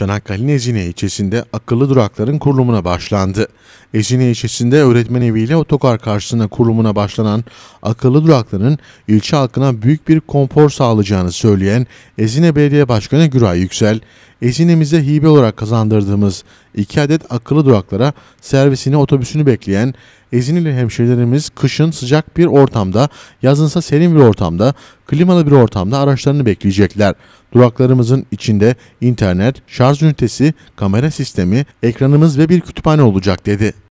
Çanakkale'nin Ezine ilçesinde akıllı durakların kurulumuna başlandı. Ezine ilçesinde öğretmen eviyle otokar karşısında kurulumuna başlanan akıllı durakların ilçe halkına büyük bir konfor sağlayacağını söyleyen Ezine Belediye Başkanı Güray Yüksel, Ezine'mize hibe olarak kazandırdığımız iki adet akıllı duraklara servisini otobüsünü bekleyen Ezinili hemşehrilerimiz kışın sıcak bir ortamda, yazınsa serin bir ortamda, klimalı bir ortamda araçlarını bekleyecekler. Duraklarımızın içinde internet, şarj ünitesi, kamera sistemi, ekranımız ve bir kütüphane olacak dedi.